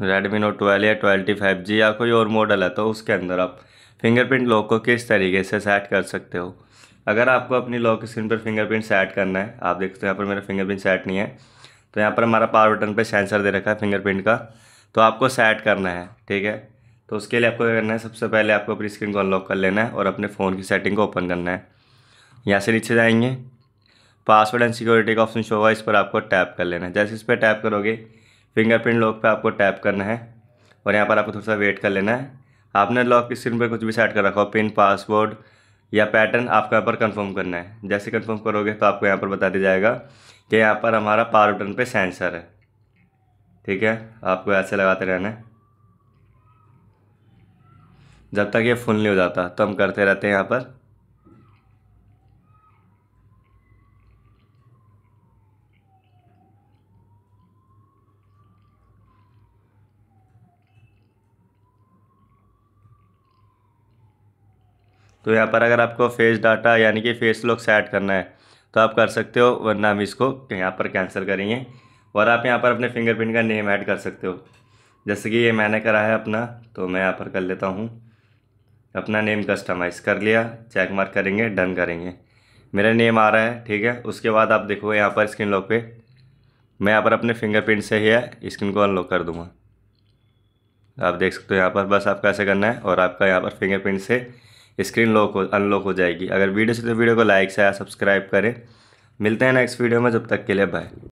Redmi note twelve या ट्वेल्टी five G या कोई और मॉडल है तो उसके अंदर आप फिंगरप्रिंट लॉक को किस तरीके से सेट कर सकते हो अगर आपको अपनी लॉक स्क्रीन पर फिंगरप्रिंट सेट करना है आप देखते हो यहाँ पर मेरा फिंगरप्रिंट सेट नहीं है तो यहाँ पर हमारा पावर बटन पर सेंसर दे रखा है फिंगरप्रिंट का तो आपको सेट करना है ठीक है तो उसके लिए आपको क्या करना है सबसे पहले आपको अपनी स्क्रीन को अनलॉक कर लेना है और अपने फ़ोन की सेटिंग को ओपन करना है यहाँ से नीचे जाएंगे पासवर्ड एंड सिक्योरिटी का ऑप्शन शो होगा इस पर आपको टैप कर लेना है जैसे इस पर टैप करोगे फिंगरप्रिंट लॉक पे आपको टैप करना है और यहाँ पर आपको थोड़ा सा वेट कर लेना है आपने लॉक की स्क्रीन पर कुछ भी सेट कर रखा हो पिन पासवर्ड या पैटर्न आपको यहाँ पर कंफर्म करना है जैसे कंफर्म करोगे तो आपको यहाँ पर बता दिया जाएगा कि यहाँ पर हमारा पावर बटन पे सेंसर है ठीक है आपको ऐसे लगाते रहना है जब तक ये फुल नहीं हो जाता तो हम करते रहते हैं यहाँ पर तो यहाँ पर अगर आपको फेस डाटा यानी कि फेस लॉक सेट करना है तो आप कर सकते हो वरना हम इसको यहाँ पर कैंसिल करेंगे और आप यहाँ पर अपने फिंगरप्रिंट का नेम ऐड कर सकते हो जैसे कि ये मैंने करा है अपना तो मैं यहाँ पर कर लेता हूँ अपना नेम कस्टमाइज़ कर लिया चेक मार्क करेंगे डन करेंगे मेरा नेम आ रहा है ठीक है उसके बाद आप देखो यहाँ पर स्क्रीन लॉक पे मैं यहाँ पर अपने फिंगरप्रिंट से ही स्क्रीन को अनलॉक कर दूँगा आप देख सकते हो यहाँ पर बस आपका ऐसे करना है और आपका यहाँ पर फिंगरप्रिंट से स्क्रीन लॉक हो अनलॉक हो जाएगी अगर वीडियो से तो वीडियो को लाइक शेयर सब्सक्राइब करें मिलते हैं नेक्स्ट वीडियो में जब तक के लिए बाय